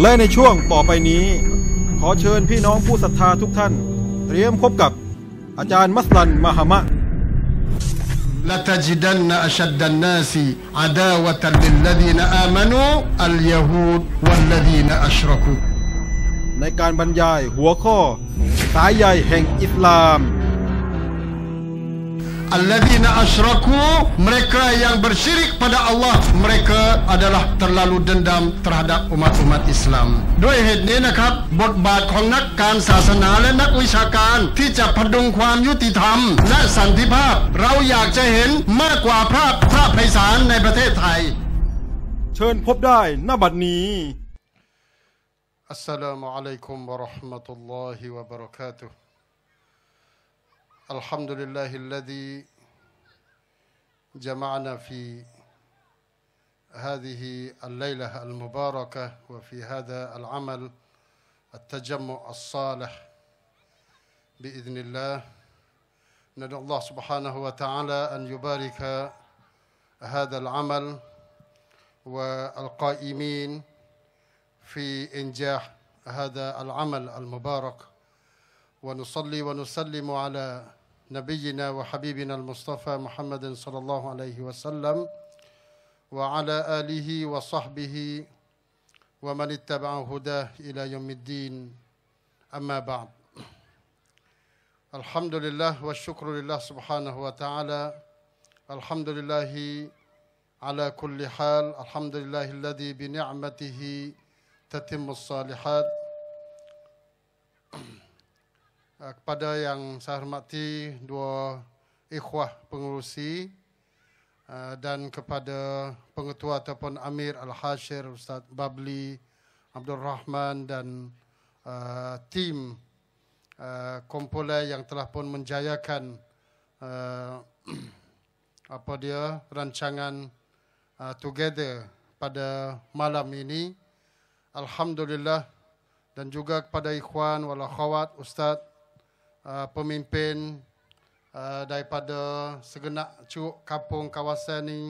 และในช่วงต่อไปนี้ ขอเชิญพี่น้องผู้ศรัทธาทุกท่าน เตรียมพบกับอาจารย์มัสลันมหามะลตจิดดััันนนนาาอช لتجدن أشد ا ل ن ا ล عداوة ل ل า ي ن آمنوا اليهود والذين أ ش ر ك و ุในการบรรยายหัวข้อ สายใหญ่แห่งอิสลาม alladzina asyraku mereka yang bersyirik pada Allah mereka adalah terlalu dendam terhadap umat-umat Islam ด้วยเหตุนี้นะครับ บทบาทของนักการศาสนาและนักวิชาการที่จะพดุงความยุติธรรม และสันติภาพเราอยากจะเห็นมากกว่าภาพภาพไพศาลในประเทศไทยเชิญพบได้หน้าบัดนี้อัสสลามุอะลัยกุมวะราะห์มะตุลลอฮิวะบะเราะกาตุฮ์ الحمد لله الذي جمعنا في هذه الليلة المباركة وفي هذا العمل التجمع الصالح بإذن الله ندعو الله سبحانه وتعالى أن يبارك هذا العمل والقائمين في إنجاح هذا العمل المبارك ونصلي ونسلم على نبينا وحبيبنا المصطفى محمد صلى الله عليه وسلم وعلى آله وصحبه ومن اتبع هداه إلى يوم الدين أما بعد الحمد لله والشكر لله سبحانه وتعالى الحمد لله على كل حال الحمد لله الذي بنعمته تتم الصالحات Ah, kepada yang saya hormati dua ikhwah pengurusi ah, dan kepada pengetua ataupun Amir Al-Hashir, Ustaz Babli, Abdul Rahman dan uh, tim uh, Kompola yang telah pun menjayakan uh, apa dia rancangan uh, together pada malam ini alhamdulillah dan juga kepada ikhwan wal akhwat ustaz Uh, pemimpin uh, daripada segenap cuk kampung kawasan ini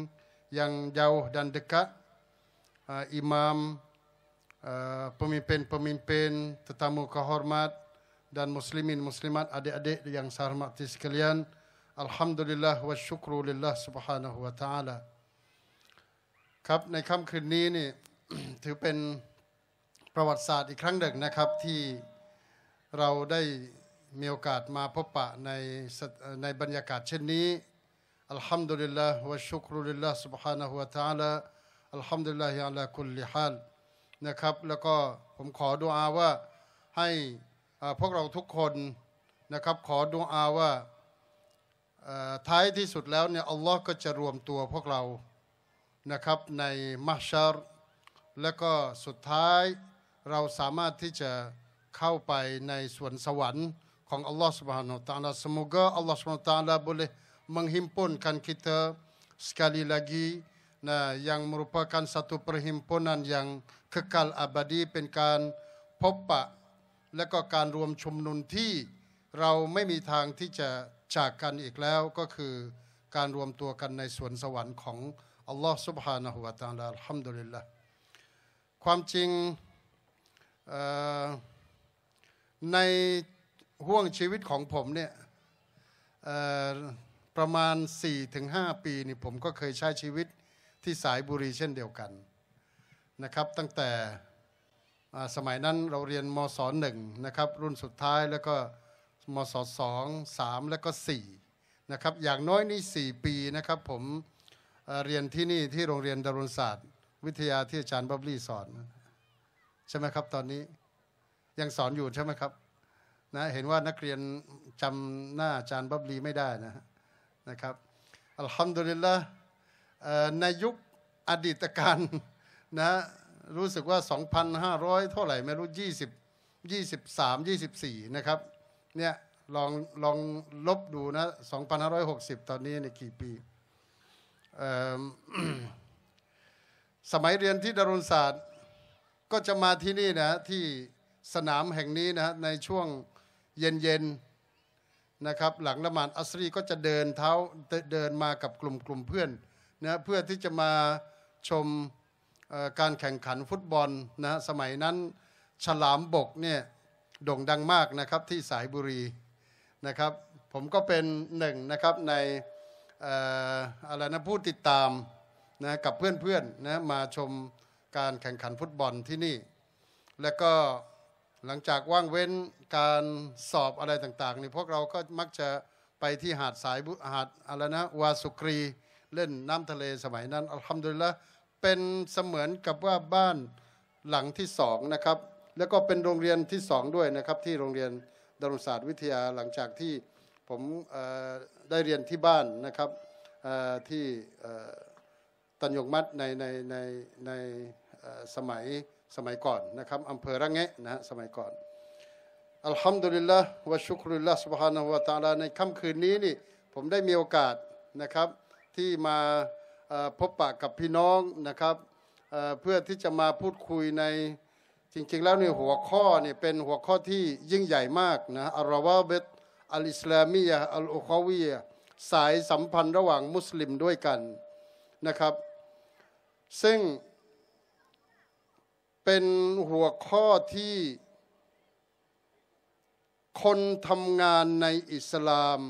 yang jauh dan dekat, uh, imam, uh, pemimpin-pemimpin, tetamu kehormat dan muslimin muslimat adik-adik yang saya hormati sekalian. Alhamdulillah wa syukrulillah subhanahu wa ta'ala. ni ครับในค่ำคืนนี้นี่ถือเป็นประวัติศาสตร์อีกครั้งหนึ่งนะครับที่เราได้ มีโอกาสมาพบปะในในบรรยากาศ เช่นนี้ อัลฮัมดุลิลลาห์วะชุกรุลิลลาห์ سبحانه และ تعالى อัลฮัมดุลิลลาฮิอัลลคุลลิฮัลนะครับ แล้วก็ผมขอดุอาว่าให้พวกเราทุกคนนะครับขอดุอาว่าท้ายที่สุดแล้วเนี่ยอัลลอฮ์ก็จะรวมตัวพวกเรานะครับในมัชชาร์และก็สุดท้ายเราสามารถที่จะเข้าไปในสวนสวรรค์ของอัลลอฮ์ سبحانه และ Wa Taala semoga Allah Subhanahu Wa t a a boleh menghimpunkan kita sekali lagi nah yang merupakan satu perhimpunan yang kekal abadi เป็นการพบปะและก็การรวมชุมนุมที่เราไม่มีทางที่จะจากกันอีกแล้ว ก็คือการรวมตัวกันในสวนสวรรค์ของอัลลอฮ์ سبحانه และ تعالى อัลฮัมดุความจริงในห่วงชีวิตของผมเนี่ยประมาณ 4-5 ปีนี่ผมก็เคยใช้ชีวิตที่สายบุรีเช่นเดียวกันนะครับตั้งแต่สมัยนั้นเราเรียนมศหนึ่งนะครับรุ่นสุดท้ายแล้วก็มศสองสามแล้วก็สี่นะครับอย่างน้อยนี่4ปีนะครับผมเรียนที่นี่ที่โรงเรียนดารุณศาสตร์ วิทยาที่อาจารย์บับลี่สอนใช่ไหมครับตอนนี้ยังสอนอยู่ใช่ไหมครับนะเห็นว่านักเรียนจำหน้าอาจารย์บับลีไม่ได้นะนะครับอัลฮัมดุลิลละในยุคอดีตการนะรู้สึกว่า 2,500 เท่าไหร่ไม่รู้ 20 23 24 นะครับเนี่ยลองลองลบดูนะ2,560 ตอนนี้ในกี่ปีสมัยเรียนที่ดารุณศาสตร์ ก็จะมาที่นี่นะที่สนามแห่งนี้นะในช่วงเย็นๆ นะครับหลังละหมาดอัสรีก็จะเดินเท้าเดินมากับกลุ่มกลุ่มเพื่อนนะเพื่อที่จะมาชมการแข่งขันฟุตบอลนะสมัยนั้นฉลามบกเนี่ยโด่งดังมากนะครับที่สายบุรีนะครับ ผมก็เป็นหนึ่งนะครับในอะไรนะผู้ติดตามนะกับเพื่อนๆนะมาชมการแข่งขันฟุตบอลที่นี่และก็หลังจากว่างเว้นการสอบอะไรต่างๆนี่พวกเราก็มักจะไปที่หาดสายหาดอะไรนะวาสุกรีเล่นน้ำทะเลสมัยนั้น อัลฮัมดุลิละเป็นเสมือนกับว่าบ้านหลังที่สองนะครับแล้วก็เป็นโรงเรียนที่สองด้วยนะครับที่โรงเรียนดารุศาสตร์วิทยาหลังจากที่ผมได้เรียนที่บ้านนะครับที่ตันยงมัดในในในในสมัยสมัยก่อนนะครับอำเภอระแงะนะฮะสมัยก่อน อัลฮัมดุลิลละวะชุกรุลละสุบฮานะวะตาลาในค่ำคืนนี้นี่ผมได้มีโอกาสนะครับที่มาพบปะกับพี่น้องนะครับเพื่อที่จะมาพูดคุยในจริงๆแล้วในหัวข้อเนี่ยเป็นหัวข้อที่ยิ่งใหญ่มากนะอัลราวาเบตอัลอิสลามียอัลอุคาวียสายสัมพันธ์ระหว่างมุสลิมด้วยกันนะครับซึ่งเป็นหัวข้อที่คนทำงานในอิสลาม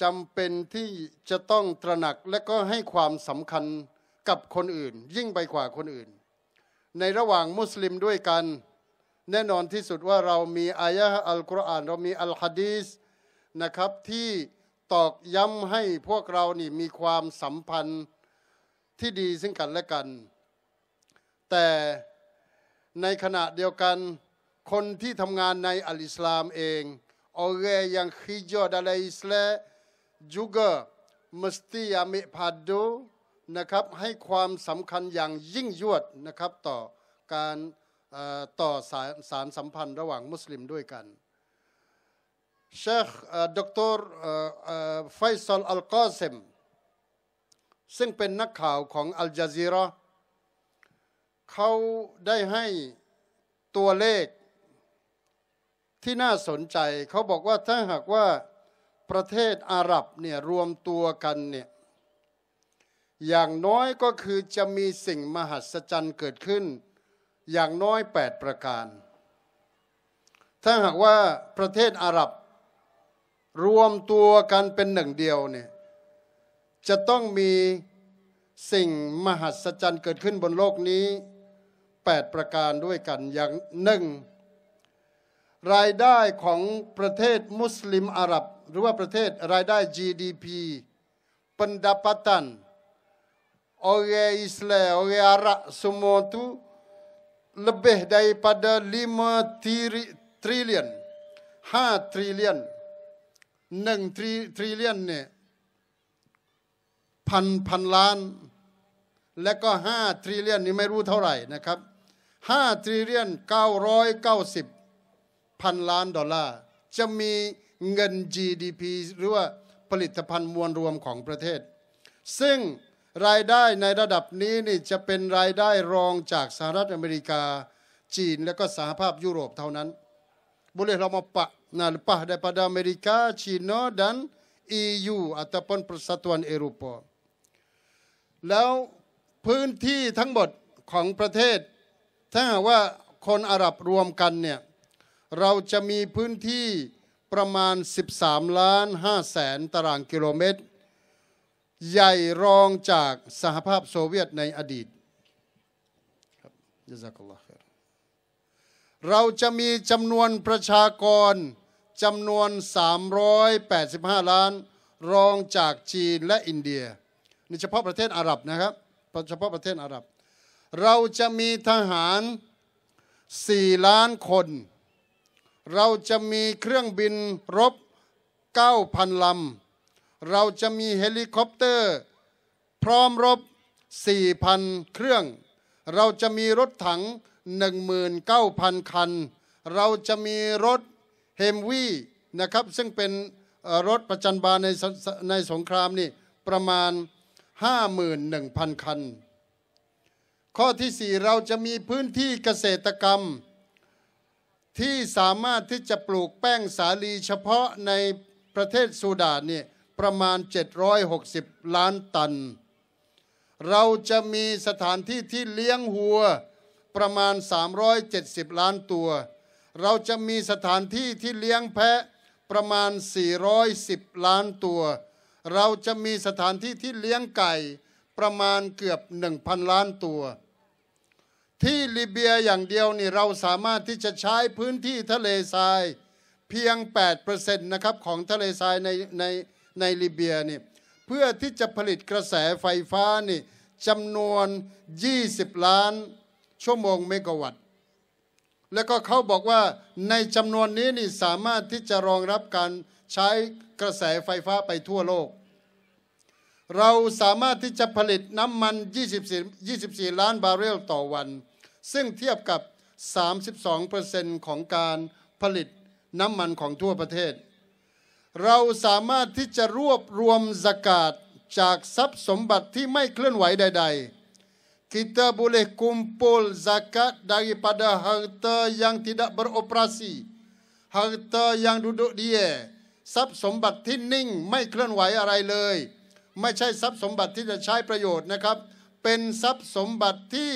จำเป็นที่จะต้องตระหนักและก็ให้ความสำคัญกับคนอื่น ยิ่งไปกว่าคนอื่น ในระหว่างมุสลิมด้วยกัน แน่นอนที่สุดว่าเรามีอายะ์อัลกุรอานเรามีอัลฮะดีสนะครับ ที่ตอกย้ำให้พวกเรานี่มีความสัมพันธ์ที่ดีซึ่งกันและกันแต่ในขณะเดียวกันคนที่ทำงานในอัลอิสลามเองอเ a ยัง a n g ย i j a u dalam Islam j ก g a สติยอามิพาดูนะครับให้ความสำคัญอย่างยิ่งยวดนะครับต่อการต่อสาสารสัมพันธ์ระหว่างมุสลิมด้วยกันเชคดรไฟซอลอัลกอซมซึ่งเป็นนักข่าวของอัลจาซีราเขาได้ให้ตัวเลขที่น่าสนใจเขาบอกว่าถ้าหากว่าประเทศอาหรับเนี่ยรวมตัวกันเนี่ยอย่างน้อยก็คือจะมีสิ่งมหัศจรรย์เกิดขึ้นอย่างน้อย8ประการถ้าหากว่าประเทศอาหรับรวมตัวกันเป็นหนึ่งเดียวเนี่ยจะต้องมีสิ่งมหัศจรรย์เกิดขึ้นบนโลกนี้8ประการด้วยกันอย่างหนึ่งรายได้ของประเทศมุสลิมอาหรับ หรือว่าประเทศรายได้ GDP pendapatan o r a n i s l a o r a n Arab semua tu lebih daripada 5 tri, l i o n 5 trilion 1 tri, l i o n เนี่ยพันพันล้านและก็5 trilion นี่ไม่รู้เท่าไหร่นะครับ5ทริเลียน 990 พันล้านดอลลาร์ จะมีเงิน GDP หรือว่าผลิตภัณฑ์มวลรวมของประเทศ ซึ่งรายได้ในระดับนี้นี่จะเป็นรายได้รองจากสหรัฐอเมริกา จีนและก็สหภาพยุโรปเท่านั้นบุเ e h l า m a pak nah lepas d a อเมริกาจีน i k a น h i n a ั a n EU ataupun p e r s a t u a แล้วพื้นที่ทั้งหมดของประเทศถ้าว่าคนอาหรับรวมกันเนี่ยเราจะมีพื้นที่ประมาณ 13 ล้าน5แสนตารางกิโลเมตร ใหญ่รองจากสหภาพโซเวียตในอดีตเราจะมีจำนวนประชากรจำนวน 385 ล้าน รองจากจีนและอินเดีย ในเฉพาะประเทศอาหรับนะครับเฉพาะประเทศอาหรับเราจะมีทหารสี่ล้านคน เราจะมีเครื่องบินรบ9,000ลำ เราจะมีเฮลิคอปเตอร์ พร้อมรบ4,000เครื่อง เราจะมีรถถัง 19,000 คัน เราจะมีรถเฮมวี่นะครับ ซึ่งเป็นรถประจันบาลในในสงครามนี่ประมาณ 51,000 คันข้อที่4เราจะมีพื้นที่เกษตรกรรม ที่สามารถที่จะปลูกแป้งสาลีเฉพาะในประเทศสูดานนี่ยประมาณ760ล้านตัน เราจะมีสถานที่ที่เลี้ยงหัว ประมาณ 370 ล้านตัว เราจะมีสถานที่ที่เลี้ยงแพะประมาณ410ล้านตัว เราจะมีสถานที่ที่เลี้ยงไก่ประมาณเกือบ1,000ล้านตัวที่ลิเบียอย่างเดียวนี่เราสามารถที่จะใช้พื้นที่ทะเลทรายเพียง8%นะครับของทะเลทรายในในในลิเบียนี่เพื่อที่จะผลิตกระแสไฟฟ้านี่จำนวน 20 ล้าน ชั่วโมงเมกะวัตต์แล้วก็เขาบอกว่าในจำนวนนี้นี่สามารถที่จะรองรับการใช้กระแสไฟฟ้าไปทั่วโลก เราสามารถที่จะผลิตน้ำมัน 24 24 ล้านบาร์เรลต่อวันซึ่งเทียบกับ 32%ของการผลิตน้ำมันของทั่วประเทศ เราสามารถที่จะรวบรวมสกาดจากทรัพย์สมบัติที่ไม่เคลื่อนไหวใดๆ kita boleh kumpul zakat daripada harta yang tidak beroperasi, harta yang duduk dia, ทรัพย์สมบัติที่นิ่งไม่เคลื่อนไหวอะไรเลย ไม่ใช่ทรัพย์สมบัติที่จะใช้ประโยชน์นะครับ เป็นทรัพย์สมบัติที่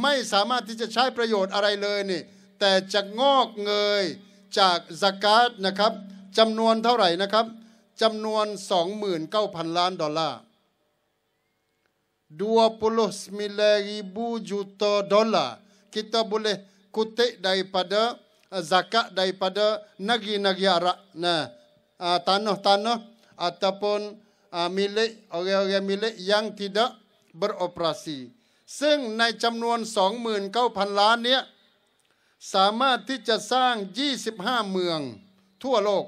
ไม่สามารถที่จะใช้ประโยชน์อะไรเลยนี่แต่จะงอกเงยจากสกาดนะครับจำนวนเท่าไหร่นะครับจำนวน 29,000ล้านดอลลาร์ดัวปุลสมิเลรีบูจุตดอลลาร์คิตาบุเลคุเตได้ปะเดสกาดได้ปะเดนักีนักยาระนะตานอตานอหรือ ataupun m i l เ k orang-orang milik yang tidak beroperasi. ซึ่งในจำนวน 29,000ล้านเนี้ยสามารถที่จะสร้าง 25 เมืองทั่วโลก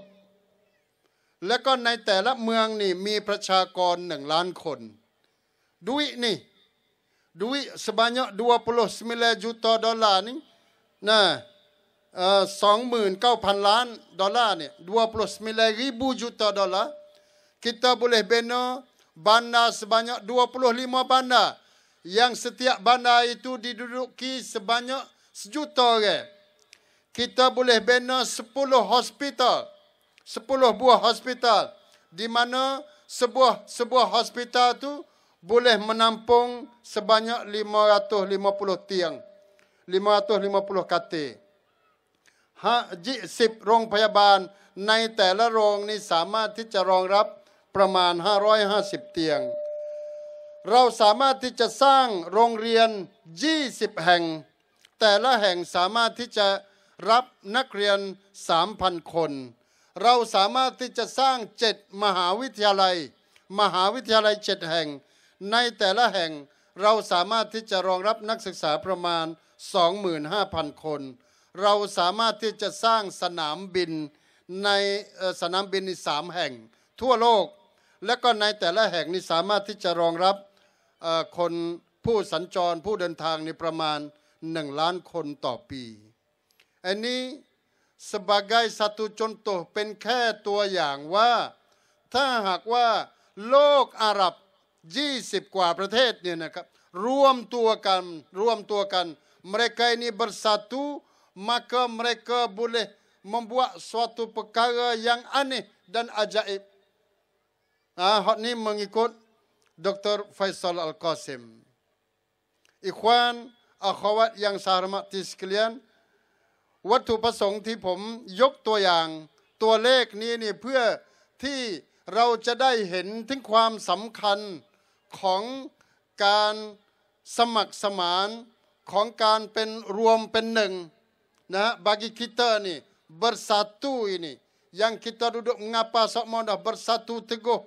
และก็ในแต่ละเมืองนี่มีประชากรหนึ่งล้านคนดุยนี่ดุยะดั s ป b สมิเลจุตอดอลลาร์นี่นะสองหมื่นเก้าพันล้านดอลลาร์เนี่ยดวปลสมิลริบูจุตอดอลลาร์ kita boleh bina bandar sebanyak ิม b a n d a า yang setiap bandar itu diduduki sebanyak sejuta orang. Kita boleh bina 10 hospital. 10 buah hospital. Di mana sebuah sebuah hospital tu boleh menampung sebanyak 550 tiang. 550 katil. Ha, jik sip rong payaban naik tela rong ni sama ti rong rap permain 550 ha ha tiang. เราสามารถที่จะสร้างโรงเรียน20แห่ง แต่ละแห่งสามารถที่จะรับนักเรียน3,000คน เราสามารถที่จะสร้างเจ็ดมหาวิทยาลัย มหาวิทยาลัยเจ็ดแห่ง ในแต่ละแห่งเราสามารถที่จะรองรับนักศึกษาประมาณ 25,000 คน เราสามารถที่จะสร้างสนามบินในสนามบินในสามแห่ง ทั่วโลก และก็ในแต่ละแห่งนี้สามารถที่จะรองรับคนผู้สัญจรผู้เดินทางในประมาณหนึ่งล้านคนต่อปี อันนี้ sebagai satu contoh เป็นแค่ตัวอย่างว่าถ้าหากว่าโลกอาหรับ20กว่าประเทศเนี่ยนะครับ รวมตัวกันรวมตัวกันมเมกนี้ bersatu m ก k ม mereka boleh membuat suatu perkara y a ี g aneh dan ajaib ah hot ni mengikut ดรไฟซอลอัลกอซิมอิควันอัคอวัตยังสารมาติสเลียนวัตถุประสงค์ที่ผมยกตัวอย่างตัวเลขนี้นี่เพื่อที่เราจะได้เห็นถึงความสำคัญของการสมัครสมานของการเป็นรวมเป็นหนึ่งนะบากิคิเตอร์นี่ bersatu ini yang kita duduk ดูง g a p a sok mondah bersatu teguh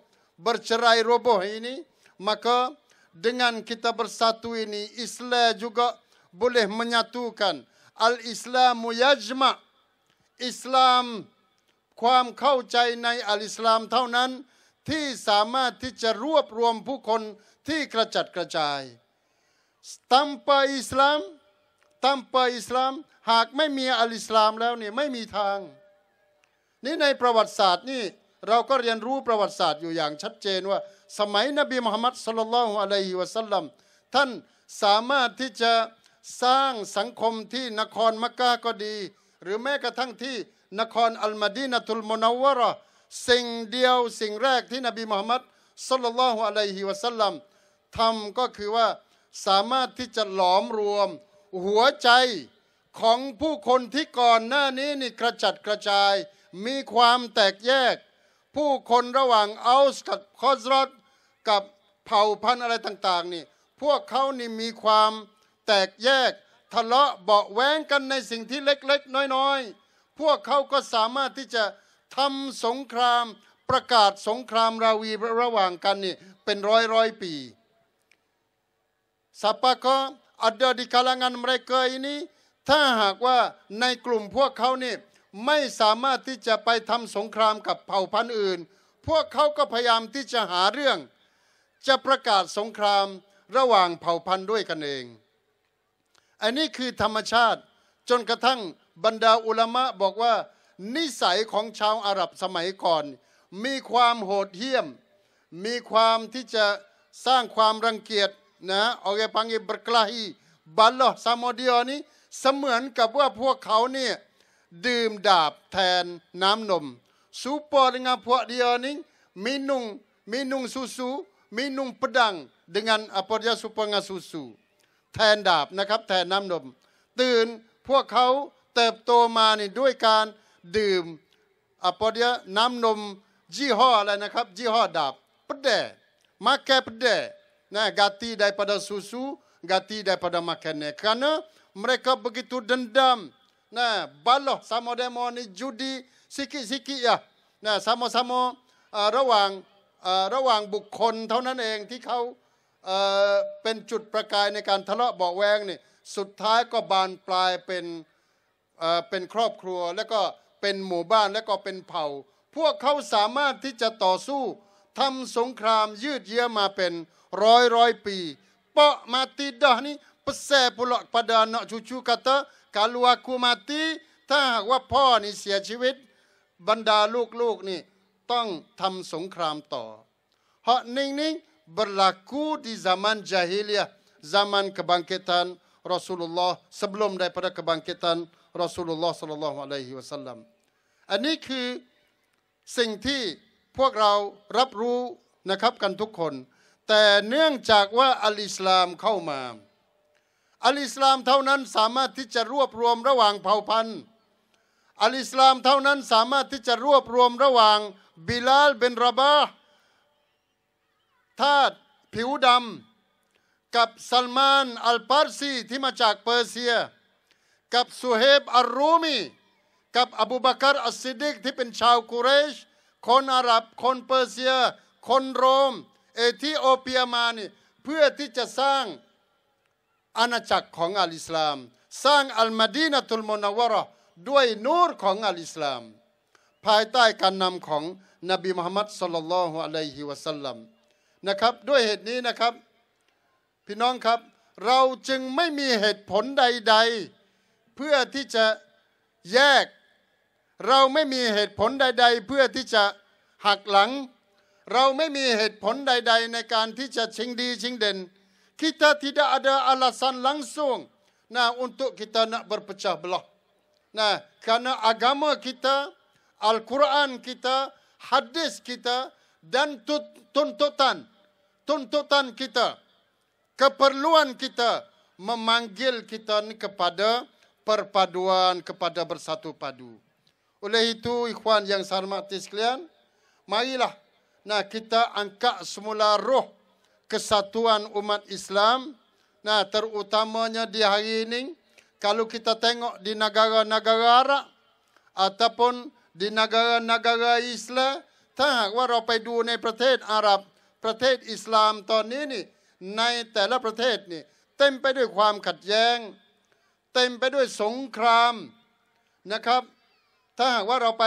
bercerai roboh นี i Maka dengan kita bersatu ini Islam juga boleh menyatukan. Al-Islamu yajma' Islam ความเข้าใจในอัลอิสลามเท่านั้น ที่สามารถที่จะรวบรวมผู้คนที่กระจัดกระจายตั t a n อิ i ล l มตั a n p อิ s ล a มหากไม่มีอัลอิสลามแล้วเนี่ยไม่มีทาง นี่ในประวัติศาสตร์นี่เราก็เรียนรู้ประวัติศาสตร์อยู่อย่างชัดเจนว่าสมัยนบีมุฮัมมัดสุลลัลฮุอะลัยฮิวะสัลลัมท่านสามารถที่จะสร้างสังคมที่นครมักกะก็ดี หรือแม้กระทั่งที่นครอัลมาดีนะทุลมุนาวรสิ่งเดียวสิ่งแรกที่นบีมุฮัมมัดสุลลัลฮุอะลัยฮิวะสัลลัมทำก็คือว่าสามารถที่จะหลอมรวมหัวใจของผู้คนที่ก่อนหน้านี้นี่กระจัดกระจาย มีความแตกแยก ผู้คนระหว่างอัลสกับคอสรอดกับเผ่าพันธุ์อะไรต่างๆ นี่ พวกเขานี่มีความแตกแยกทะเลาะเบาแว้งกันในสิ่งที่เล็กๆ น้อยๆ พวกเขาก็สามารถที่จะทำสงครามประกาศสงครามราวีระหว่างกันนี่เป็นร้อยร้อยปีสัปปะก็อัดดิคาลังานเมรเกยนี้ ถ้าหากว่าในกลุ่มพวกเขานี่ไม่สามารถที่จะไปทำสงครามกับเผ่าพันธุ์อื่น พวกเขาก็พยายามที่จะหาเรื่องจะประกาศสงครามระหว่างเผ่าพันธุ์ด้วยกันเอง อันนี้คือธรรมชาติ จนกระทั่งบรรดาอุลามะบอกว่า นิสัยของชาวอาหรับสมัยก่อน มีความโหดเหี้ยม มีความที่จะสร้างความรังเกียจนะโอเคปังอิบรกลาฮีบัลลอซามอดิอนี้เสมือนกับว่าพวกเขาเนี่ยดื่มดาบแทนน้ำนม ซูปอร์งาพวกเดียวนี้มีนุ่งมีนุ่งสูสู minum pedang dengan apa dia supanga susu แทนดาบนะครับแทนน้ำนมตื่นพวกเขาเติบโตมานี่ด้วยการดื่มอปอดยน้ำนมยี่ห้ออะไรนะครับยี่ห้อดาบปเดมาแกปเดนะกาตีได้ประดสูสูกาตีได้ประดมาแกเน k a r e n ะ mereka b e g i t า d e นะบาลล์สามเดมอนี่จุดีสิกิสิกิยะนะสามสามระหว่างระหว่างบุคคลเท่านั้นเองที่เขาเป็นจุดประกายในการทะเลาะเบาแวงนี่สุดท้ายก็บานปลายเป็นเป็นครอบครัวแล้วก็เป็นหมู่บ้านแล้วก็เป็นเผ่า พวกเขาสามารถที่จะต่อสู้ทำสงครามยืดเยื้อมาเป็นร้อยร้อยปี เปาะมาติดอนี่เปเสพุลกปดานชูชูกะเตกาลัวคูมาติถ้าหากว่าพ่อนี่เสียชีวิตบรรดาลูกๆนี่ต้องทำสงครามต่อเพราะนิ่งๆิ่งบรลักูด a m a n j a h า l i ลีย z a m ัน kebangkitan Rasulullah s ม b e l u m daripada k e b a n g ล i t ล n Rasulullah sallallahu ลั a i อันนี้คือสิ่งที่พวกเรารับรู้นะครับกันทุกคน แต่เนื่องจากว่าอัลอิสลามเข้ามา อัลอิสลามเท่านั้นสามารถที่จะรวบรวมระหว่างเผ่าพันธุ์อัลอิสลามเท่านั้นสามารถที่จะรวบรวมระหว่างบิลาลเบนรบาทาสผิวดำกับซัลมานอัลปาร์ซีที่มาจากเปอร์เซีย กับสุเฮบอัลรูมี กับอบูบักรอัสซิดิกที่เป็นชาวกุเรช คนอาหรับคนเปอร์เซีย คนโรม เอธิโอเปียมานี่เพื่อที่จะสร้างอาณาจักรของอัลอิสลาม สร้างอัลมาดีนะตุลมนาวราด้วยนูรของอัลอิสลาม ภายใต้การนำของนบีมุฮัมมัดสุลลัลฮุอะลัยฮิวะสัลลัมนะครับ ด้วยเหตุนี้นะครับ พี่น้องครับเราจึงไม่มีเหตุผลใด ๆ เพื่อที่จะแยก เราไม่มีเหตุผลใด ๆ เพื่อที่จะหักหลัง เราไม่มีเหตุผลใด ๆ ในการที่จะชิงดีชิงเด่น kita tidak ada alasan langsung nah untuk kita nak berpecah belah Nah, kerana agama kita, Al-Quran kita, hadis kita dan tuntutan tuntutan kita, keperluan kita memanggil kita ni kepada perpaduan, kepada bersatu padu. Oleh itu, ikhwan yang saya hormati sekalian, marilah nah kita angkat semula roh kesatuan umat Islam. Nah, terutamanya di hari ini, kalau kita tengok di negara-negara Arab ataupun di negara-negara Islam ถ้าหากว่าเราไปดูในประเทศอาหรับ ประเทศอิสลามตอนนี้นี่ในแต่ละประเทศนี่เต็มไปด้วยความขัดแยง้ง เต็มไปด้วยสงครามนะครับ ถ้าหากว่าเราไป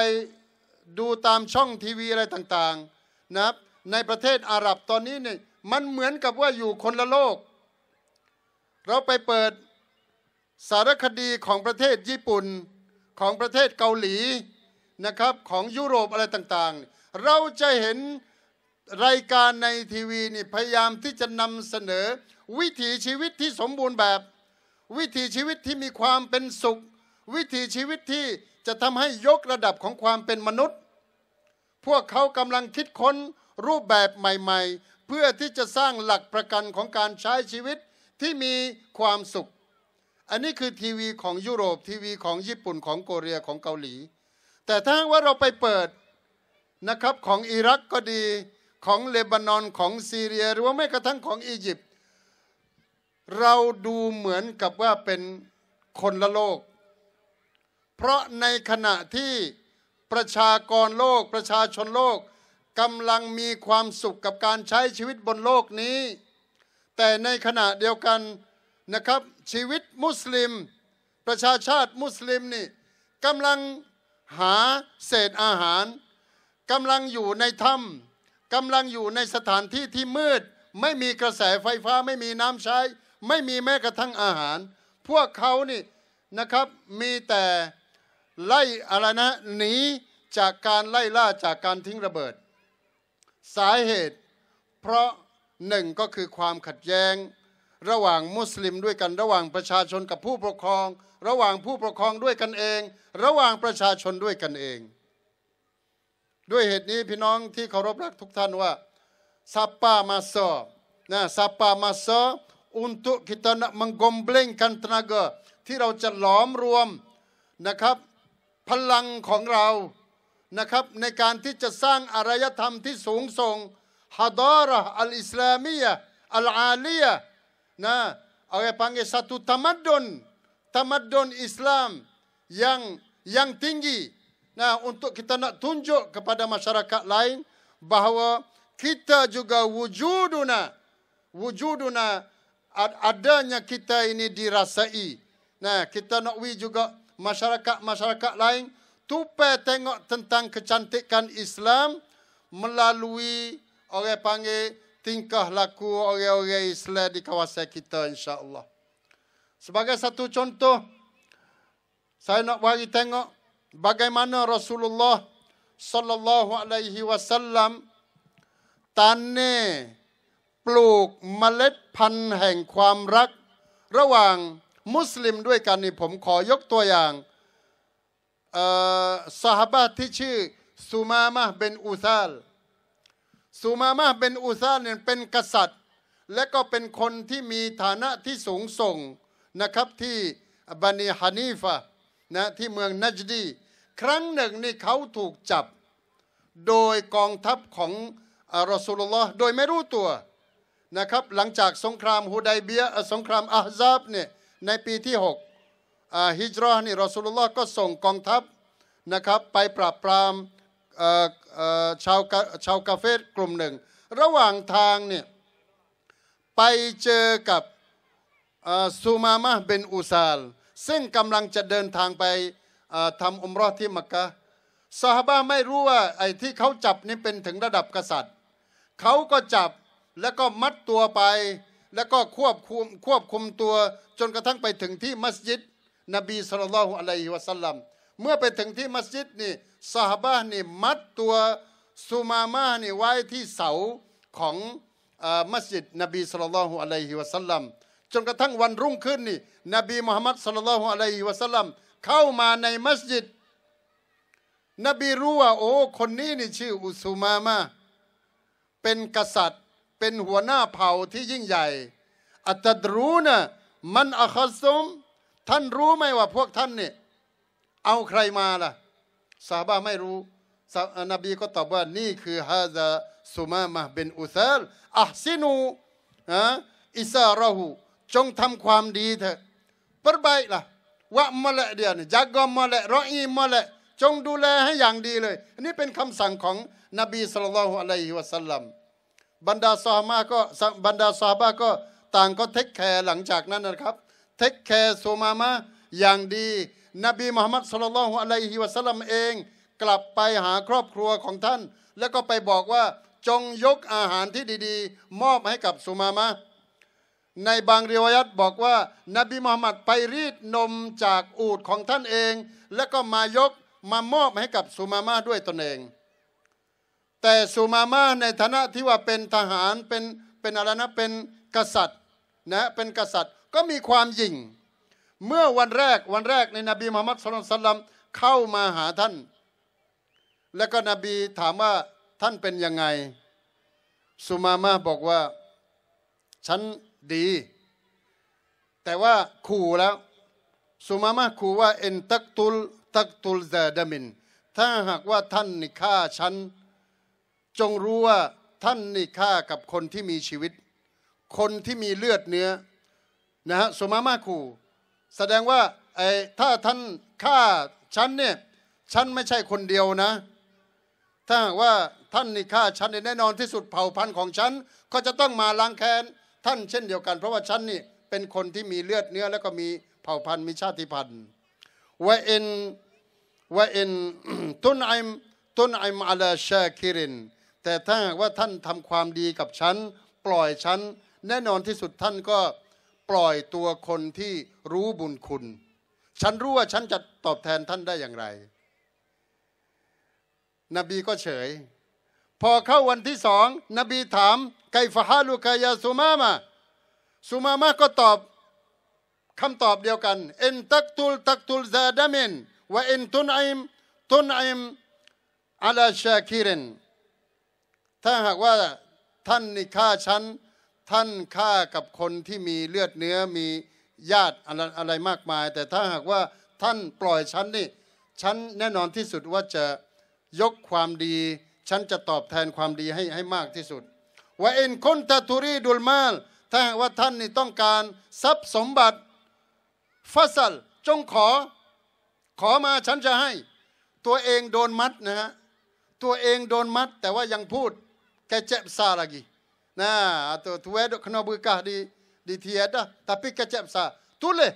ดูตามช่องทีวีอะไรต่างๆนะในประเทศอาหรับตอนนี้นี่มันเหมือนกับว่าอยู่คนละโลก เราไปเปิดสารคดีของประเทศญี่ปุ่นของประเทศเกาหลีนะครับของยุโรปอะไรต่างๆ เราจะเห็นรายการในทีวีนี่พยายามที่จะนำเสนอ วิถีชีวิตที่สมบูรณ์แบบ วิถีชีวิตที่มีความเป็นสุข วิถีชีวิตที่จะทำให้ยกระดับของความเป็นมนุษย์ พวกเขากำลังคิดค้นรูปแบบใหม่ ๆ เพื่อที่จะสร้างหลักประกันของการใช้ชีวิตที่มีความสุขอันนี้คือทีวีของยุโรปทีวีของญี่ปุ่นของโกเรียของเกาหลี แต่ถ้าว่าเราไปเปิดนะครับของอิรักก็ดีของเลบานอนของซีเรีย หรือว่าแม้กระทั่งของอียิปต์เราดูเหมือนกับว่าเป็นคนละโลก เพราะในขณะที่ประชากรโลกประชาชนโลกกำลังมีความสุขกับการใช้ชีวิตบนโลกนี้ แต่ในขณะเดียวกันนะครับชีวิตมุสลิม ประชาชาติมุสลิมนี่กำลังหาเศษอาหารกำลังอยู่ในถ้ำกำลังอยู่ในสถานที่ที่มืด ไม่มีกระแสไฟฟ้าไม่มีน้ำใช้ ไม่มีแม้กระทั่งอาหาร พวกเขานี่นะครับมีแต่ไล่อะไรนะหนีจากการไล่ล่าจากการทิ้งระเบิด สาเหตุ เพราะหนึ่งก็คือความขัดแย้งระหว่างมุสลิมด้วยกันระหว่างประชาชนกับผู้ปกครอง ระหว่างผู้ปกครองด้วยกันเอง ระหว่างประชาชนด้วยกันเอง ด้วยเหตุนี้พี่น้องที่เคารพรักทุกท่านว่าซาปามาซอ นะซาปามาซออุนตุกิตนะมังก g เบลงกันตนาเก e ที่เราจะหลอมรวมนะครับพลังของเรานะครับ ในการที่จะสร้างอารยธรรมที่สูงส่งฮาดาระอัลอิสลามียะอัลอาลียะ Nah, orang panggil satu tamadun, tamadun Islam yang yang tinggi. Nah, untuk kita nak tunjuk kepada masyarakat lain bahawa kita juga wujuduna, wujuduna adanya kita ini dirasai. Nah, kita nak wi juga masyarakat-masyarakat lain tupe tengok tentang kecantikan Islam melalui orang panggil tingkah laku orang-orang Islam di kawasan kita insya-Allah. Sebagai satu contoh saya nak bagi tengok bagaimana Rasulullah sallallahu alaihi wasallam tane peluk เมล็ดพันธุ์แห่งความรักระหว่างมุสลิมด้วยกันนี่ผมขอยกตัวอย่างเอ่อซอฮาบะที่ชื่อซูมามะเบนอุซาลสุมามาเป็นอุซาเนี่ยเป็นกษัตริย์ และก็เป็นคนที่มีฐานะที่สูงส่งนะครับที่บันิฮานีฟะนะที่เมืองนัจดี ครั้งหนึ่งนี่เขาถูกจับ โดยกองทัพของรอสลุลลอฮ์โดยไม่รู้ตัวนะครับ หลังจากสงครามฮูดายเบียสงครามอาฮซาบเนี่ยในปีที่6ฮิจรอห์นี่รอสุลลอฮ์ก็ส่งกองทัพนะครับ ไปปราบปรามชาวชาวกาเฟสกลุ่มหนึ่ง ระหว่างทางเนี่ยไปเจอกับซูมามะเบนอุซาลซึ่งกำลังจะเดินทางไปทำอุมรอที่มักกะซาฮาบะไม่รู้ว่าไอ้ที่เขาจับนี่เป็นถึงระดับกษัตริย์เขาก็จับแล้วก็มัดตัวไป แล้วก็ควบคุมควบคุมตัว จนกระทั่งไปถึงที่มัสยิด นบีสุลต่านอะลัยฮิวะสัลลัมเมื่อไปถึงที่มัสยิดนี่ซาฮาบะนี่มัดตัวซูมามานี่ไว้ที่เสาของมัสยิด นบีสุลต่านอะลัยฮิวะสัลลัมจนกระทั่งวันรุ่งขึ้นนี่ นบีมุฮัมมัดสุลลัลฮุอะลัยฮิวะสัลลัมเข้ามาในมัสยิดนบีรู้ว่าโอ้คนนี้นี่ชื่ออุสุมามาเป็นกษัตริย์เป็นหัวหน้าเผ่าที่ยิ่งใหญ่ อัตดรู้นะมันอัคซุมท่านรู้ไหมว่าพวกท่านเนี่ยเอาใครมาล่ะซาบะไม่รู้ นบีก็ตอบว่านี่คือฮาซาสุมามะเบนอุซาลอัฮซินูอะอิซาราหูจงทำความดีเถอะปรบายล่ะวะ w ะ m ะเ a k dia ni ก a g มม a ะ a k ออ i m a ะ a จงดูแลให้อย่างดีเลย อันนี้เป็นคำสั่งของนบีสุลต่านอะลัยฮิวะสัลลัมบรรดาซาบาก็บรรดาซาบะก็ต่างก็เทคแคร์หลังจากนั้นนะครับ เทคแคร์โซมามะอย่างดีนบีมุฮัมมัดสุลลัลฮุอะลัยฮิวะสัลลัมเองกลับไปหาครอบครัวของท่าน แล้วก็ไปบอกว่าจงยกอาหารที่ดี ๆ มอบให้กับสุมามะในบางเรียวยัตบอกว่า นบีมุฮัมมัดไปรีดนมจากอูดของท่านเอง แล้วก็มายกมามอบให้กับสุมามะด้วยตนเอง แต่สุมามะในฐานะที่ว่าเป็นทหารเป็นเป็นอะไรนะเป็นกษัตริย์นะเป็นกษัตริย์ก็มีความหยิ่งเมื่อวันแรกวันแรกในนบีมุฮัมมัดสุลตัลลัมเข้ามาหาท่าน แล้วก็นบีถามว่าท่านเป็นยังไงสุมามาบอกว่าฉันดี แต่ว่าขู่แล้วสุมามาขู่ว่าเอ็นตักตุลตักตุลเจดามิน ถ้าหากว่าท่านนี่ฆ่าฉันจงรู้ว่าท่านนี่ฆ่ากับคนที่มีชีวิต คนที่มีเลือดเนื้อนะฮะสุมามาขู่แสดงว่าไอ้ถ้าท่านฆ่าฉันเนี่ยฉันไม่ใช่คนเดียวนะ ถ้าว่าท่านนี่ฆ่าฉันแน่นอนที่สุดเผ่าพันธุ์ของฉัน ก็จะต้องมาล้างแค้นท่านเช่นเดียวกัน เพราะว่าฉันนี่เป็นคนที่มีเลือดเนื้อแล้วก็มีเผ่าพันธุ์มีชาติพันธุ์ว่าเอ็นว่าเอ็นตุนไอมตุนไอมอาลาชาคิรินแต่ถ้าว่าท่านทำความดีกับฉัน ปล่อยฉันแน่นอนที่สุดท่านก็ปล่อยตัวคนที่รู้บุญคุณ ฉันรู้ว่าฉันจะตอบแทนท่านได้อย่างไร นบีก็เฉย พอเข้าวันที่สอง นบีถามไกฟะฮาลูกายาสุมามาสุมามา ก็ตอบคำตอบเดียวกันเอ็นตักตุลตักตุลซาดามินว่าเอ็นตุนอิมตุนอิมอลาชาคิรินถ้าหากว่าท่านนี่ฆ่าฉันท่านฆ่ากับคนที่มีเลือดเนื้อมีญาติอะไรมากมาย แต่ถ้าหากว่าท่านปล่อยฉันนี่ฉันแน่นอนที่สุดว่าจะยกความดีฉันจะตอบแทนความดีให้ให้มากที่สุดว่าเอ็นคนตะทุรีดุลมาลถ้าหากว่าท่านนี่ต้องการทรัพย์สมบัติฟัสลจงขอ ขอมาฉันจะให้ ตัวเองโดนมัดนะฮะตัวเองโดนมัดแต่ว่ายังพูด แกเจ็บซาลากี Nah, atau tuai dok kena berkah di di tiada, tapi kecap sah. Tulis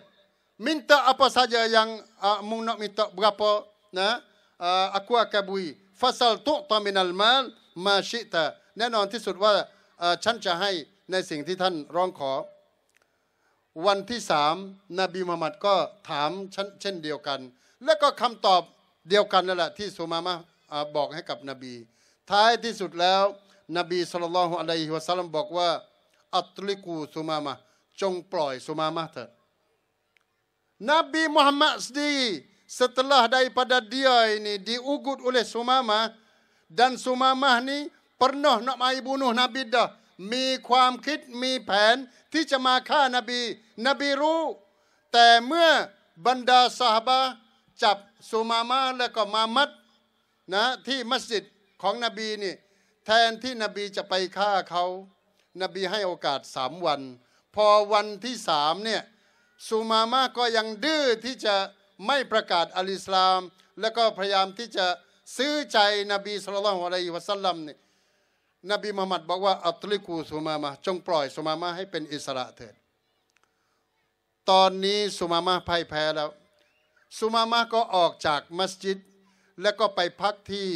minta apa saja yang uh, mung nak minta berapa nah uh, aku akan beri. Fasal tu'ta minal mal ma syi'ta. แน่นอนที่สุดว่าฉันจะให้ในสิ่งที่ท่านร้องขอ วันที่สามนบีมุฮัมมัดก็ถามฉันเช่นเดียวกัน และก็คำตอบเดียวกันนั่นแหละที่สุมามะบอกให้กับนบี ท้ายที่สุดแล้วนบีสุลต่านฮุไดฮิวซัลลัมบอกว่าอัตลิกูซุมามะจงปล่อยซุมามะเถอะนบีมุฮัมมัดสดี setelah daripada dia ini diugut oleh Sumama dan Sumama ni pernah nak mai bunuh Nabi dah mi kuam kit mi pen ti cuma kah Nabi Nabi ru tapi mula benda sahabah cap Sumama leka Mamat na ti masjid kong Nabi ni แทนที่นบีจะไปฆ่าเขา นบีให้โอกาสสามวัน พอวันที่สามเนี่ย ซูมามาก็ยังดื้อที่จะไม่ประกาศอัลอิสลาม แล้วก็พยายามที่จะซื้อใจนบีสุลต่านอะไรวะสัลลัมเนี่ยนบีมุฮัมมัด บอกว่าอัตลิกูซูมามาจงปล่อยซูมามาให้เป็นอิสระเถิดตอนนี้ซูมามาพ่ายแพ้แล้วซูมามาก็ออกจากมัสยิดแล้วก็ไปพักที่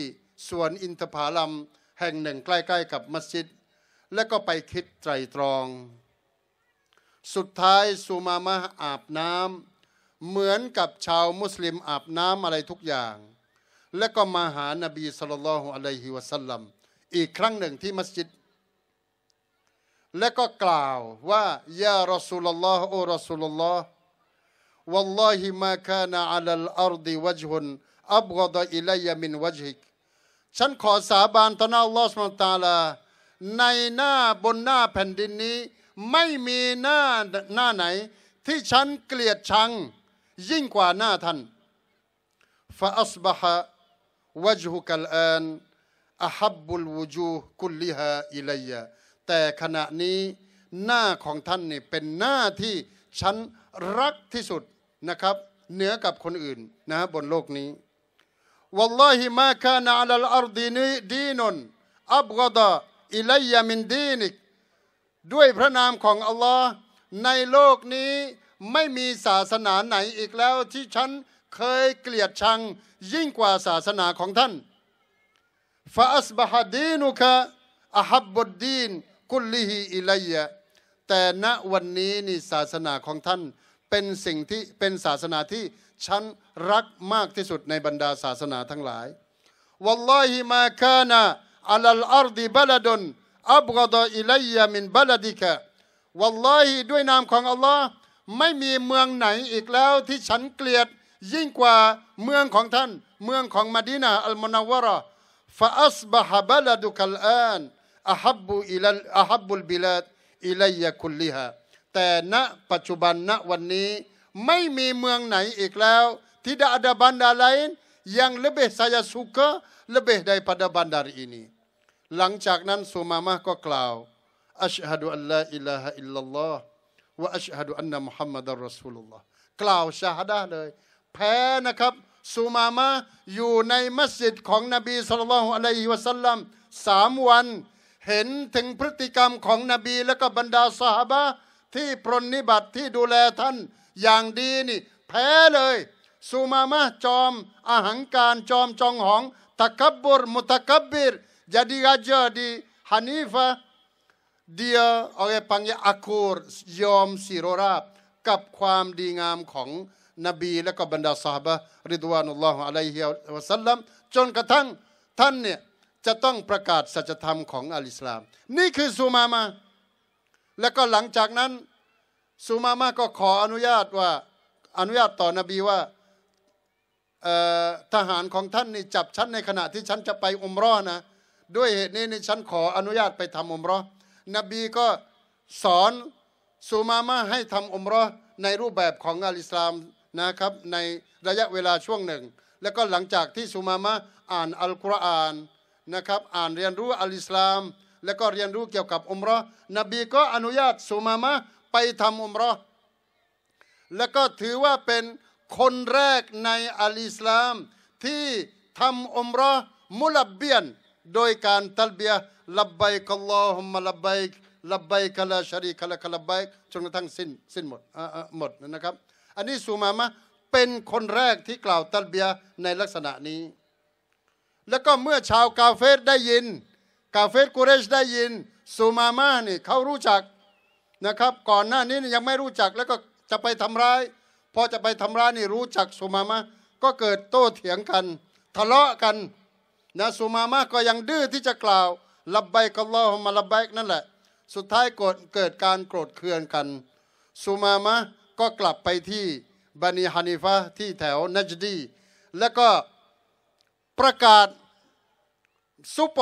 สวนอินทผลัมแห่งหนึ่งใกล้ ๆ กับมัสยิด และก็ไปคิดไตรตรอง สุดท้ายซูมามะอาบน้ำเหมือนกับชาวมุสลิมอาบน้ำอะไรทุกอย่าง และก็มาหานบีสุลต่านอะลัยฮิวะสัลลัมอีกครั้งหนึ่งที่มัสยิด และก็กล่าวว่ายารอสูลลอฮ์โอรอสูลลอฮ์ والله ما كان على الأرض وجه أبغض إلي من و ج ه กฉันขอสาบานต่อหน้าลอสมาตาลาในหน้าบนหน้าแผ่นดินนี้ ไม่มีหน้าหน้าไหน ที่ฉันเกลียดชังยิ่งกว่าหน้าท่านฟาอัศบะฮะวจฮุกัลอานอาฮับบุลวูจูคุลลิฮาอิลัยแต่ขณะนี้หน้าของท่านนี่เป็นหน้าที่ฉันรักที่สุดนะครับ เหนือกับคนอื่นนะบนโลกนี้ والله ما كان على الأرض دين أبغض إلي من دينك ด้วยพระนามของอัลลอฮ์ในโลกนี้ไม่มีศาสนาไหนอีกแล้วที่ฉันเคยเกลียดชัง ยิ่งกว่าศาสนาของท่านฟาสบะฮดีนุคะอาฮับบดดีนกุลลิฮีอิลัยะแต่ณวันนี้นี่ศาสนาของท่าน เป็นสิ่งที่เป็นศาสนาที่ฉันรักมากที่สุดในบรรดาศาสนาทั้งหลายวัลลอฮิมาคานะอัลลอฮร์ดีบัลดอนอับกดอิลัยมินบัลดิกะวัลลอฮิด้วยนามของอัลลอฮ์ไม่มีเมืองไหนอีกแล้ว ที่ฉันเกลียดยิ่งกว่าเมืองของท่านเมืองของมดีนาอัลมนาวระฟาอัสบะฮะบลดุคัลอานอฮับบุอิลอฮับบุลบิลาดอิลัยคุลลิฮะแต่ณปัจจุบันณวันนี้ไม่มีเมืองไหนอีกแล้ว tidak ada bandar lain yang lebih saya suka lebih daripada bandar ini หลังจากนั้นสุมามะก็กล่าวอัชฮะดูอัลลอิลาฮะอิลลัลลอฮ์วะอัชฮะดูอันนะมุฮัมมัดอัลรอซูลุลลอฮ์กล่าวชาฮดะเลยแพ้นะครับสุมามะอยู่ในมัสยิดของนบีสุลต่านอะลัยฮิวะสัลลัมสามวันเห็นถึงพฤติกรรมของนบีและก็บรรดาสหายที่ปรนนิบัติที่ดูแลท่านอย่างดีนี่ แพ้เลยสุมามะจอมอาหังการจอมจองหองตะกับบุรมุตะกับบิร j ดีก็จะดีฮานีฟะ dia เอาไงปังยาอักูรยอมสิโรราบกับความดีงามของนบีและก็บรรดาสาบะริดวานุลลอฮฺอะลัยฮิวะสัลลัมจนกระทั่งท่านเนี่ยจะต้องประกาศสัจธรรมของอัลอิสลาม นี่คือซูมามาและก็หลังจากนั้นซูมามาก็ขออนุญาตว่าอนุญาตต่อนบีว่าทหารของท่านนี่จับฉันในขณะที่ฉันจะไปอมรอนะด้วยเหตุนี้นี่ฉันขออนุญาตไปทำอมรอนบีก็สอนซูมามาให้ทำอมรอในรูปแบบของอัลอิสลามนะครับในระยะเวลาช่วงหนึ่ง แล้วก็หลังจากที่ซูมามาอ่านอัลกุรอานนะครับอ่านเรียนรู้อัลอิสลาม แล้วก็เรียนรู้เกี่ยวกับอมรอนบีก็อนุญาตซูมามาไปทำอุมรอแล้วก็ถือว่าเป็นคนแรกในอัลอิสลามที่ทำอุมรอมุลบเบียนโดยการตัลเบียลับไบกัลลอฮุมะลับไบลับไบกะลาชรีกะลากะลับไบจนกระทั่งสิ้นสิ้นหมดหมดนะครับ อันนี้สุมามะเป็นคนแรกที่กล่าวตัลเบียในลักษณะนี้ แล้วก็เมื่อชาวกาเฟตได้ยิน กาเฟตกุเรชได้ยินสุมามะนี่เขารู้จักนะครับก่อนหน้านี้ยังไม่รู้จักแล้วก็จะไปทำร้ายพอจะไปทำร้ายนี่รู้จักสุมามะก็เกิดโต้เถียงกัน ทะเลาะกันนะสุมามะก็ยังดื้อที่จะกล่าวลับใบกับลอฮมาลับใบนั่นแหละสุดท้ายเกิดเกิดการโกรธเคืองกันสุมามะก็กลับไปที่บันิฮานิฟะที่แถวนัจดี แล้วก็ประกาศซุปป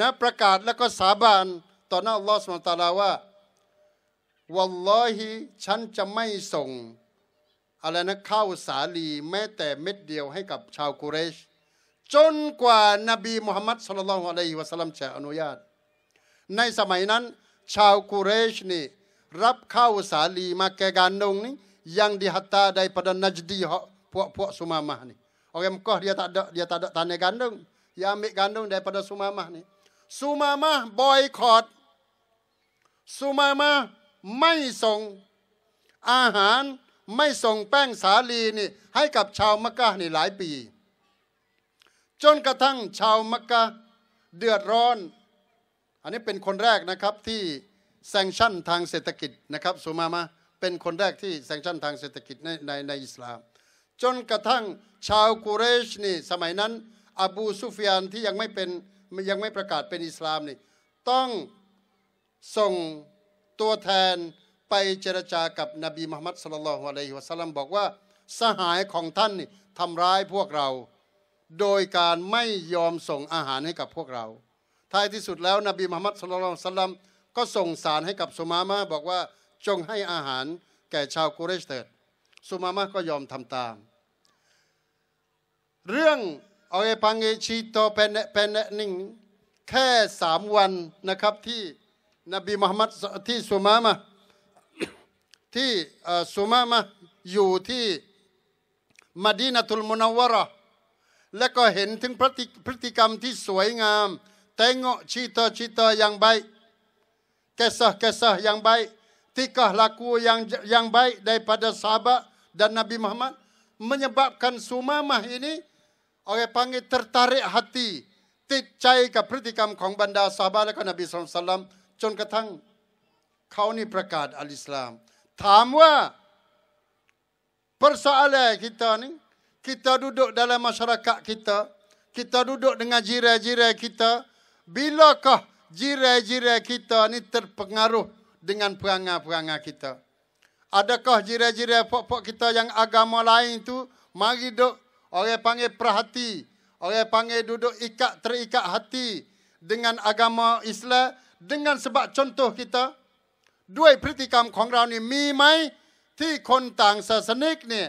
นะประกาศแล้วก็สาบานต่อหน้าอัลลอฮฺสุลตาราว่าวัลลอฮิฉันจะไม่ส่งอะไรนะข้าวสาลีแม้แต่เม็ดเดียวให้กับชาวกุเรช จนกว่านบีมุฮัมมัดสุลลัลออะลัยฮิวะสัลลัมจะอนุญาต ในสมัยนั้น ชาวกุเรชนี่รับข้าวสาลีมาแก่การนงนี่ยังดิฮัตตาได้ p a d ด najdi p พวก puak s u m ม m a h ni orang Mekah dia เ a k ada dia tak ada น a n a ัน a n d u m d ด a ambil gandum ด a r i p a d a s u m a m a ์ ni s u m มา a h boycott sumamah ไม่ส่งอาหารไม่ส่งแป้งสาลีนี่ให้กับชาวมักกะนี่หลายปี จนกระทั่งชาวมักกะเดือดร้อน อันนี้เป็นคนแรกนะครับที่แซงชั่นทางเศรษฐกิจนะครับสุมามาเป็นคนแรกที่แซงชั่นทางเศรษฐกิจในในในอิสลาม จนกระทั่งชาวกุเรชนี่ สมัยนั้นอบูซุฟยานที่ยังไม่เป็นยังไม่ประกาศเป็นอิสลามนี่ต้องส่งตัวแทนไปเจรจากับนบีมุฮัมมัดสุลลัลฮุอะลัยฮิวะสัลลัมบอกว่าสหายของท่านนี่ทำร้ายพวกเรา โดยการไม่ยอมส่งอาหารให้กับพวกเราท้ายที่สุดแล้ว นบีมุฮัมมัดสุลลัลฮุสัลลัมก็ส่งสารให้กับสุมามะบอกว่าจงให้อาหารแก่ชาวกุเรชเถิดสุมามะก็ยอมทำตาม เรื่องเอาเอปังเอชีโตเป็นเป็นนิ่งแค่สามวันนะครับที่นบีมุฮัมมัดที่ซูมามะที่ซูมามะอยู่ที่มดีนทุลมุนาวรอและก็เห็นถึงพฤติพฤติกรรมที่สวยงามแตงโงชีเตอชีเตออย่างใบแกซะแกซะอย่างใบทิกะลักูยังยังใบได้พระสาบะดันนบีมุฮัมมัด menyebabkan sumamah ini orang panggil tertarik hati ติดใจกับพฤติกรรมของบรรดาสาบะและก็นบีสุลต่านจนกระทั่งเขานี่ประกาศอัลิสลามถามว่าเพราะอะไรคิดตอนนี้คิดตอนดูดูในมัชรักคิดตอนคิดตอนดูดูในจีเรจีเรคิดตอนบิลก็จีเรจีเรคิดตอนนี้ถูกผงารุ dengan puanga puanga kita. Adakah jira-jira pok-pok kita yang agama lain itu mari duk orang panggil perhati, orang panggil duduk ikat terikat hati dengan agama Islam dengan sebab contoh kita ด้วยพฤติกรรมของเรานี่มีไหมที่คนต่างศาสนิกเนี่ย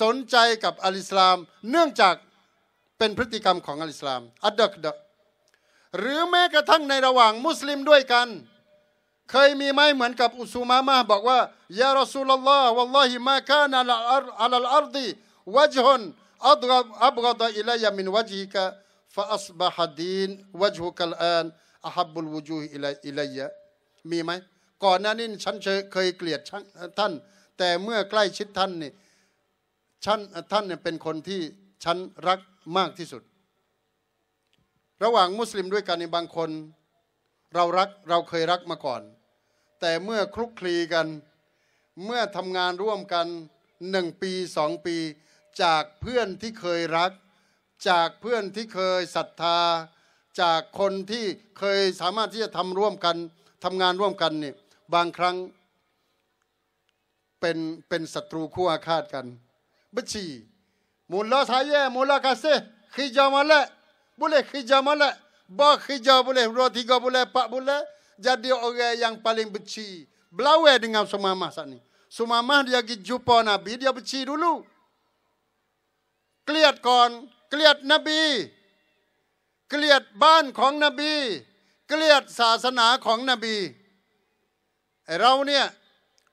สนใจกับอัลอิสลาม เนื่องจากเป็นพฤติกรรมของอัลอิสลามอัดดกกดหรือแม้กระทั่งในระหว่างมุสลิมด้วยกันเคยมีไหมเหมือนกับอุซูมามาบอกว่ายารอซูลลอฮ์วัลลอฮิมากานะอัลลอัลดีวะจฮุนอับอับกดอิลัยมินวะจิกะฟาอัศบะฮดีนวะจฮุกัลอานอฮับบุลวูจูอิิลเยะมีไหม ก่อนหน้านี้ฉันเคยเกลียดท่าน แต่เมื่อใกล้ชิดท่านนี่ ฉันท่านเนี่ยเป็นคนที่ฉันรักมากที่สุด ระหว่างมุสลิมด้วยกันในบางคน เรารักเราเคยรักมาก่อน แต่เมื่อคลุกคลีกันเมื่อทำงานร่วมกันหนึ่งปีสองปี จากเพื่อนที่เคยรักจากเพื่อนที่เคยศรัทธาจากคนที่เคยสามารถที่จะทำร่วมกันทำงานร่วมกันนี่บางครั้ง เป็นเป็นศัตรูคู่อาฆาตกันบัชีมูลลาทาย่มูลลากาเซขีจามาละบุเลขีจามาละบาขีจาบุเลรอทิกาบุเลปะบุเล jadi orang yang paling benci belawe dengan sumamah saat ni sumamah dia pergi jumpa nabi dia benci dulu keliat kon keliat nabi เกลียดบ้านของนบี เกลียดศาสนาของนบีเราเนี่ย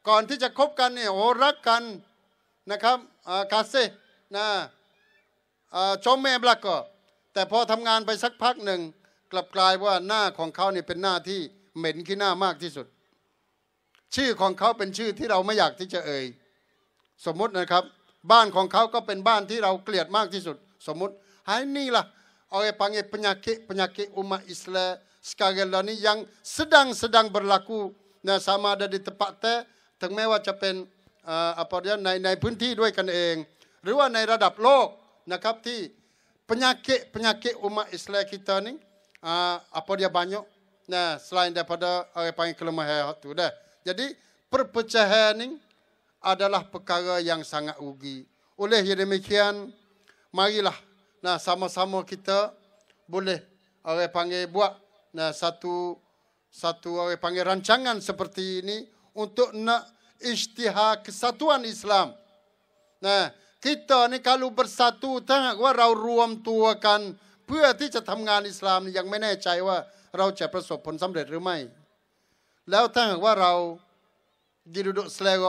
ก่อนที่จะคบกันเนี่ยโอ้รักกันนะครับกาเซนะชมแม่บลักก็แต่พอทำงานไปสักพักหนึ่งกลับกลายว่าหน้าของเขาเนี่ยเป็นหน้าที่เหม็นขี้หน้ามากที่สุด ชื่อของเขาเป็นชื่อที่เราไม่อยากที่จะเอ่ย สมมตินะครับ บ้านของเขาก็เป็นบ้านที่เราเกลียดมากที่สุด สมมติหายนี่ล่ะ orang panggil penyakit-penyakit umat Islam sekarang lah ni yang sedang-sedang berlaku nah sama ada di tempat te termewah capen uh, apa dia naik-naik pun ti dua kan eng ruah naik radap lok nak ti penyakit-penyakit umat Islam kita ni uh, apa dia banyak nah selain daripada orang panggil kelemahan tu dah jadi perpecahan ni adalah perkara yang sangat rugi oleh demikian marilah nah sama-sama kita boleh orang panggil buat nah satu satu orang panggil rancangan seperti ini untuk nak ijtihad kesatuan Islam. Nah, kita ni kalau bersatu tengok ว่า kita ruam tuakan เพื่อที่จะทํางาน Islam yang ไม่แน่ใจว่าเราจะประสบผลสําเร็จหรือไม่แล้วถ้าหากว่าเรายืนดุสแลก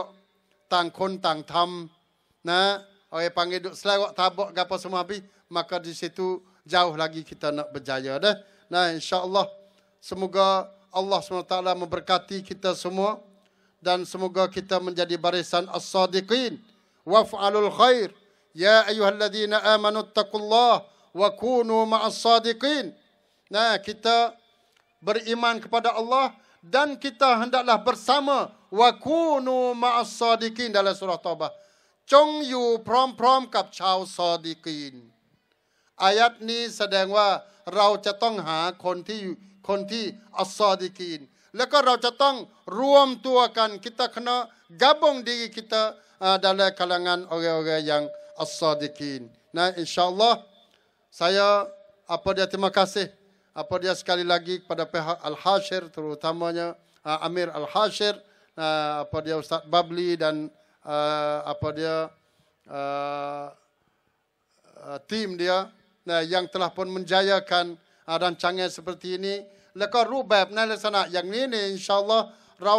ต่างคนต่างทำนะเอาไปังยืดุสแลกทับบกกับพอสมาพี maka di situ jauh lagi kita nak berjaya dah. Nah, insya-Allah semoga Allah SWT memberkati kita semua dan semoga kita menjadi barisan as-sadiqin waf'alul khair ya ayyuhalladzina amanu taqullah wa kunu ma'as sadiqin nah kita beriman kepada Allah dan kita hendaklah bersama wa kunu ma'as sadiqin dalam surah taubah chong you prom prom kap chao sadiqin อายัดนี้แสดงว่าเราจะต้องหาคนที่คนที่อัสซอดีกีนแล้วก็เราจะต้องรวมตัวกันคิตาคณะกับงดีคิตาดาเลคลังานโอเคโอเคอย่างอัสซอดีกีนนะอินชาอัลลอฮ์ saya apa dia terima kasih apa dia sekali lagi kepada pihak al hashir terutamanya uh, Amir al hashir uh, apa dia Ustaz Babli dan uh, apa dia Uh, tim dia yang telah pun menjayakan rancangan seperti ini แล้วก็รูปแบบในลักษณะอย่างนี้เนี่ยอินชาอัลลอฮ์เรา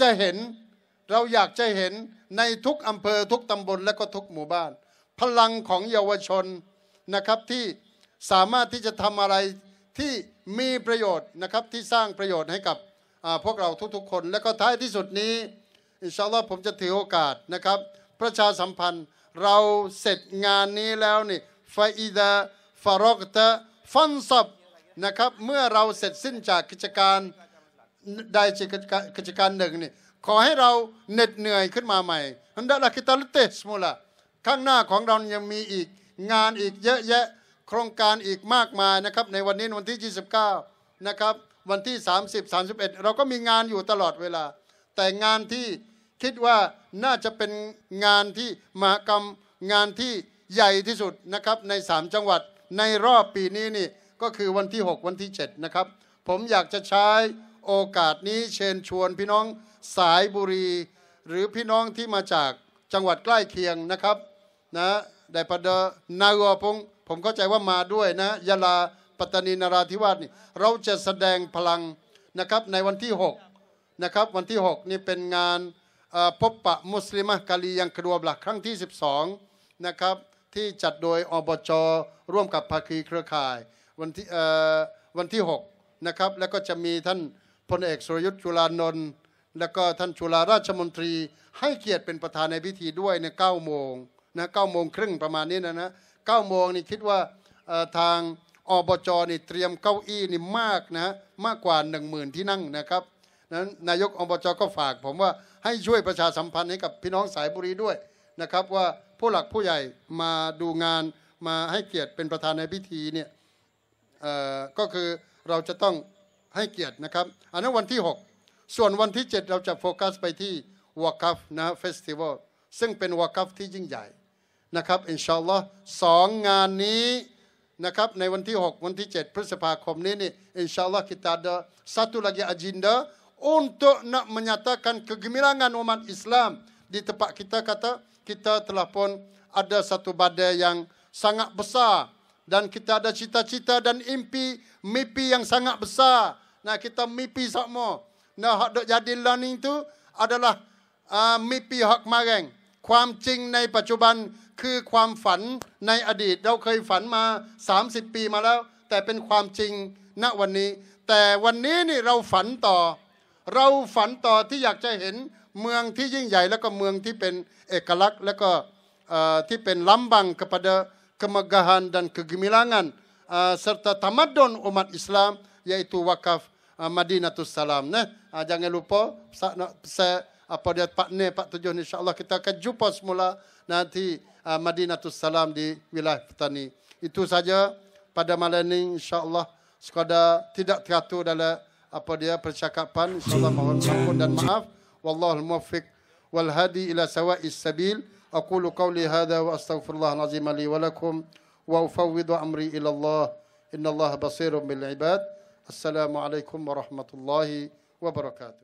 จะเห็น เราอยากจะเห็นในทุกอำเภอทุกตำบลและก็ทุกหมู่บ้าน พลังของเยาวชนนะครับที่สามารถที่จะทำอะไรที่มีประโยชน์นะครับที่สร้างประโยชน์ให้กับพวกเราทุก ๆคน และก็ท้ายที่สุดนี้อินชาอัลลอฮ์ผมจะถือโอกาสนะครับ ประชาสัมพันธ์เราเสร็จงานนี้แล้วนี่ฟอิดาฟารอกตะฟันซับนะครับ เมื่อเราเสร็จสิ้นจากกิจการใดจกิจการหนึ่งนี่ขอให้เราเหน็ดเหนื่อยขึ้นมาใหม่ฮันดะลาคิตาลเตสมูละข้างหน้าของเรายังมีอีกงานอีกเยอะแยะ โครงการอีกมากมายนะครับ ในวันนี้วันที่ 29 นะครับ วันที่ 30 31 เราก็มีงานอยู่ตลอดเวลา แต่งานที่คิดว่าน่าจะเป็นงานที่มหกรรมงานที่ใหญ่ที่สุดนะครับใน3จังหวัดในรอบปีนี้นี่ก็คือวันที่6 วันที่7นะครับผมอยากจะใช้โอกาสนี้เชิญชวน พี่น้องสายบุรี หรือพี่น้องที่มาจากจังหวัดใกล้เคียงนะครับนะได้ปะเดนากอพงผมเข้าใจว่ามาด้วยนะยะลาปัตตานีนราธิวาสนี่ เราจะแสดงพลังนะครับในวันที่6นะครับวันที่6นี่เป็นงานพบปะมุสลิมกะลียังครัวบลักครั้งที่12นะครับที่จัดโดยอบจร่วมกับภาคีเครือข่ายวันที่วันที่6นะครับแล้วก็จะมีท่านพลเอกสุรยุทธ์จุลานนท์แล้วก็ท่านจุฬาราชมนตรีให้เกียรติเป็นประธานในพิธีด้วยใน9โมงนะ9โมงครึ่งประมาณนี้นะนะ9โมงนี่คิดว่าทางอบจนี่เตรียมเก้าอี้นี่มากนะมากกว่า1 0,000ที่นั่งนะครับนั้นนายกอบจก็ฝาก ผมว่าให้ช่วยประชาสัมพันธ์ให้กับพี่น้องสายบุรีด้วยนะครับว่าผู้หลักผู้ใหญ่มาดูงานมาให้เกียรติเป็นประธานในพิธีเนี่ยก็คือเราจะต้องให้เกียรตินะครับอันนั้นวันที่ 6 ส่วนวันที่ 7 เราจะโฟกัสไปที่วากัฟนะเฟสติวัลซึ่งเป็นวากัฟที่ยิ่งใหญ่นะครับอินชาอัลลอฮ์สองงานนี้นะครับในวันที่ 6 วันที่ 7 พฤษภาคมนี้นี่อินชาอัลลอฮ์ต i t a ada า a t u กิอาจิน n d อ untuk nak menyatakan kegemilangan umat Islam di tempat kita kata kita telah pun ada satu badai yang sangat besar dan kita ada cita-cita dan impi mimpi yang sangat besar. Nah kita mimpi sama. Nah hak dok jadi learning tu adalah uh, ah, mimpi hak kemarin. Kuam cing nai pacuban คือความฝันในอดีตเราเคยฝันมา30ปีมาแล้วแต่เป็นความจริงณวันนี้แต่วันนี้นี่เราฝันต่อเราฝันต่อที่อยากจะเห็นเมืองที่ยิ่งใหญ่แล้วก็เมืองที่เป็นเอกลักษณ์แล้วก็ที่เป็นลำบังกับพระกมกหันดันคือกิมิลังันสรตธรรมดอนอุมัตอิสลามยาทูวักฟมาดีนัตุสลามเนี่ยอย่าลืมพอสักเสอพอเดียวปัตเน่ปัตตุจุนอินชาอัลลอฮ์เราจะจูบพอสมุลานาที่มาดีนัตุสลามดีวิลัยฟตานีอิทูซะจ๊ะ pada malam ini insyaallah sekadar tidak teratur dalam apa dia percakapan insyaallah mohon ampun dan maaf والله الموفق والهادي إلى سواء السبيل أقول قولي هذا وأستغفر الله العظيم لي ولكم وأفوض أمري إلى الله إن الله بصير بالعباد السلام عليكم ورحمة الله وبركاته